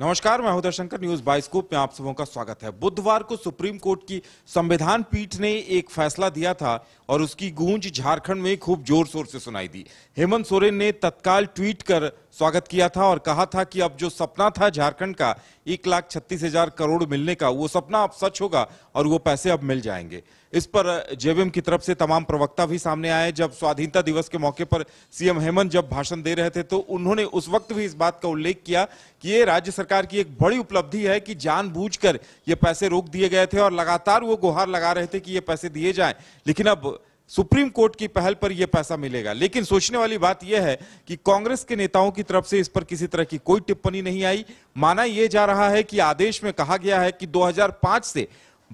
नमस्कार मैं हूं शंकर न्यूज बाइस्कोप में आप सबों का स्वागत है बुधवार को सुप्रीम कोर्ट की संविधान पीठ ने एक फैसला दिया था और उसकी गूंज झारखंड में खूब जोर शोर से सुनाई दी हेमंत सोरेन ने तत्काल ट्वीट कर स्वागत किया था और कहा था कि अब जो सपना था झारखंड का एक लाख छत्तीस हजार करोड़ मिलने का वो सपना अब सच होगा और वो पैसे अब मिल जाएंगे इस पर जेवीएम की तरफ से तमाम प्रवक्ता भी सामने आए जब स्वाधीनता दिवस के मौके पर सीएम हेमंत जब भाषण दे रहे थे तो उन्होंने उस वक्त भी इस बात का उल्लेख किया कि ये राज्य सरकार की एक बड़ी उपलब्धि है कि जानबूझकर ये पैसे रोक दिए गए थे और लगातार वो गुहार लगा रहे थे कि ये पैसे दिए जाए लेकिन अब सुप्रीम कोर्ट की पहल पर यह पैसा मिलेगा लेकिन सोचने वाली बात यह है कि कांग्रेस के नेताओं की तरफ से इस पर किसी तरह की कोई टिप्पणी नहीं आई माना यह जा रहा है कि आदेश में कहा गया है कि 2005 से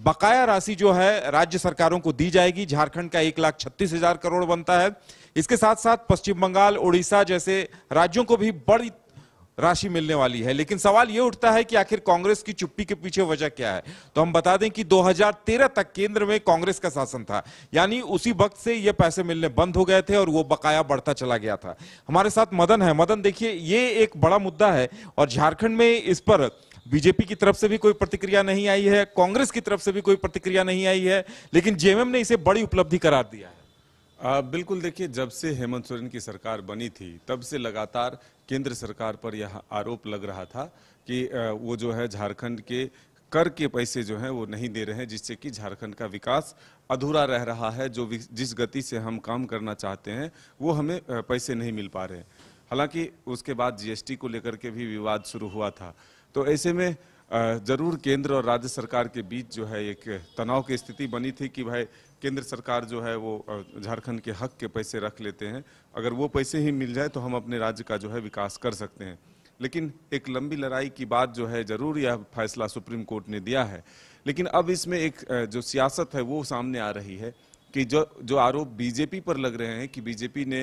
बकाया राशि जो है राज्य सरकारों को दी जाएगी झारखंड का एक लाख छत्तीस हजार करोड़ बनता है इसके साथ साथ पश्चिम बंगाल उड़ीसा जैसे राज्यों को भी बड़ी राशि मिलने वाली है लेकिन सवाल यह उठता है कि आखिर कांग्रेस की चुप्पी के पीछे वजह क्या है तो हम बता दें कि 2013 तक केंद्र में कांग्रेस का शासन था यानी उसी वक्त से ये पैसे मिलने बंद हो गए थे और वो बकाया बढ़ता चला गया था हमारे साथ मदन है मदन देखिए ये एक बड़ा मुद्दा है और झारखंड में इस पर बीजेपी की तरफ से भी कोई प्रतिक्रिया नहीं आई है कांग्रेस की तरफ से भी कोई प्रतिक्रिया नहीं आई है लेकिन जेएमएम ने इसे बड़ी उपलब्धि करार दिया है आ, बिल्कुल देखिए जब से हेमंत सोरेन की सरकार बनी थी तब से लगातार केंद्र सरकार पर यह आरोप लग रहा था कि आ, वो जो है झारखंड के कर के पैसे जो हैं वो नहीं दे रहे हैं जिससे कि झारखंड का विकास अधूरा रह रहा है जो जिस गति से हम काम करना चाहते हैं वो हमें पैसे नहीं मिल पा रहे हालांकि उसके बाद जीएसटी को लेकर के भी विवाद शुरू हुआ था तो ऐसे में ज़रूर केंद्र और राज्य सरकार के बीच जो है एक तनाव की स्थिति बनी थी कि भाई केंद्र सरकार जो है वो झारखंड के हक के पैसे रख लेते हैं अगर वो पैसे ही मिल जाए तो हम अपने राज्य का जो है विकास कर सकते हैं लेकिन एक लंबी लड़ाई की बात जो है ज़रूर यह फैसला सुप्रीम कोर्ट ने दिया है लेकिन अब इसमें एक जो सियासत है वो सामने आ रही है कि जो जो आरोप बीजेपी पर लग रहे हैं कि बीजेपी ने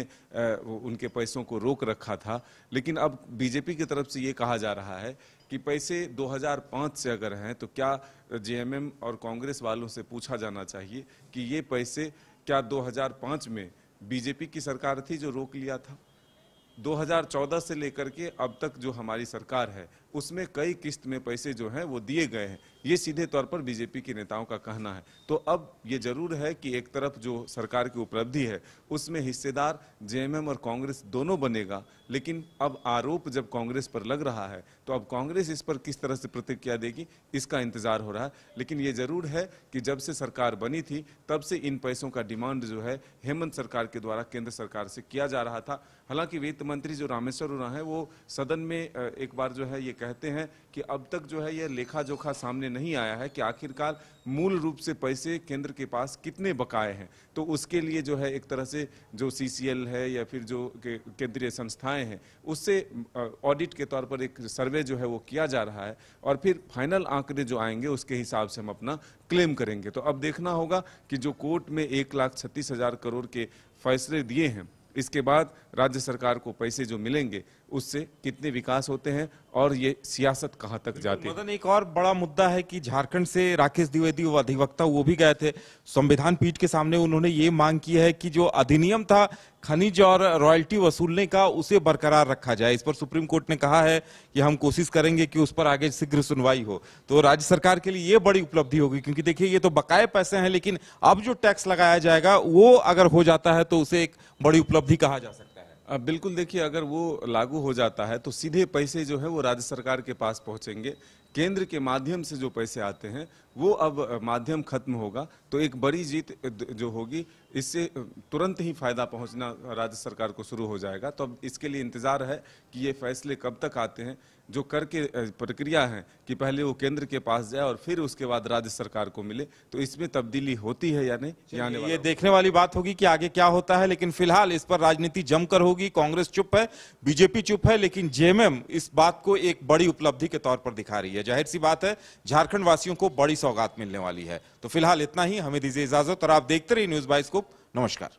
उनके पैसों को रोक रखा था लेकिन अब बीजेपी की तरफ से ये कहा जा रहा है कि पैसे 2005 से अगर हैं तो क्या जेएमएम और कांग्रेस वालों से पूछा जाना चाहिए कि ये पैसे क्या 2005 में बीजेपी की सरकार थी जो रोक लिया था 2014 से लेकर के अब तक जो हमारी सरकार है उसमें कई किस्त में पैसे जो हैं वो दिए गए हैं ये सीधे तौर पर बीजेपी के नेताओं का कहना है तो अब ये जरूर है कि एक तरफ जो सरकार की उपलब्धि है उसमें हिस्सेदार जेएमएम और कांग्रेस दोनों बनेगा लेकिन अब आरोप जब कांग्रेस पर लग रहा है तो अब कांग्रेस इस पर किस तरह से प्रतिक्रिया देगी इसका इंतजार हो रहा है लेकिन ये जरूर है कि जब से सरकार बनी थी तब से इन पैसों का डिमांड जो है हेमंत सरकार के द्वारा केंद्र सरकार से किया जा रहा था हालांकि वित्त मंत्री जो रामेश्वर उरा है वो सदन में एक बार जो है ये कहते हैं कि अब तक जो है यह लेखा जोखा सामने नहीं आया है कि आखिरकार मूल रूप से पैसे केंद्र के पास कितने बकाए हैं तो उसके लिए जो है एक तरह से जो सीसीएल है या फिर जो केंद्रीय संस्थाएं हैं उससे ऑडिट के तौर पर एक सर्वे जो है वो किया जा रहा है और फिर फाइनल आंकड़े जो आएंगे उसके हिसाब से हम अपना क्लेम करेंगे तो अब देखना होगा कि जो कोर्ट में एक लाख छत्तीस हजार करोड़ के फैसले दिए हैं इसके बाद राज्य सरकार को पैसे जो मिलेंगे उससे कितने विकास होते हैं और ये सियासत कहाँ तक जाती है एक और बड़ा मुद्दा है कि झारखंड से राकेश द्विवेदी वो अधिवक्ता वो भी गए थे संविधान पीठ के सामने उन्होंने ये मांग की है कि जो अधिनियम था खनिज और रॉयल्टी वसूलने का उसे बरकरार रखा जाए इस पर सुप्रीम कोर्ट ने कहा है कि हम कोशिश करेंगे कि उस पर आगे शीघ्र सुनवाई हो तो राज्य सरकार के लिए ये बड़ी उपलब्धि होगी क्योंकि देखिए ये तो बकाए पैसे हैं लेकिन अब जो टैक्स लगाया जाएगा वो अगर हो जाता है तो उसे एक बड़ी उपलब्धि कहा जा सकता है अब बिल्कुल देखिए अगर वो लागू हो जाता है तो सीधे पैसे जो है वो राज्य सरकार के पास पहुंचेंगे केंद्र के माध्यम से जो पैसे आते हैं वो अब माध्यम खत्म होगा तो एक बड़ी जीत जो होगी इससे तुरंत ही फायदा पहुंचना राज्य सरकार को शुरू हो जाएगा तो अब इसके लिए इंतजार है कि ये फैसले कब तक आते हैं जो कर के प्रक्रिया है कि पहले वो केंद्र के पास जाए और फिर उसके बाद राज्य सरकार को मिले तो इसमें तब्दीली होती है या नहीं या ये देखने वाली बात होगी कि आगे क्या होता है लेकिन फिलहाल इस पर राजनीति जमकर होगी कांग्रेस चुप है बीजेपी चुप है लेकिन जेएमएम इस बात को एक बड़ी उपलब्धि के तौर पर दिखा रही है जाहिर सी बात है झारखंड वासियों को बड़ी सौगात मिलने वाली है तो फिलहाल इतना ही हमें दीजिए इजाजत और आप देखते रहिए न्यूज बाइस को Jacob, não a chegar.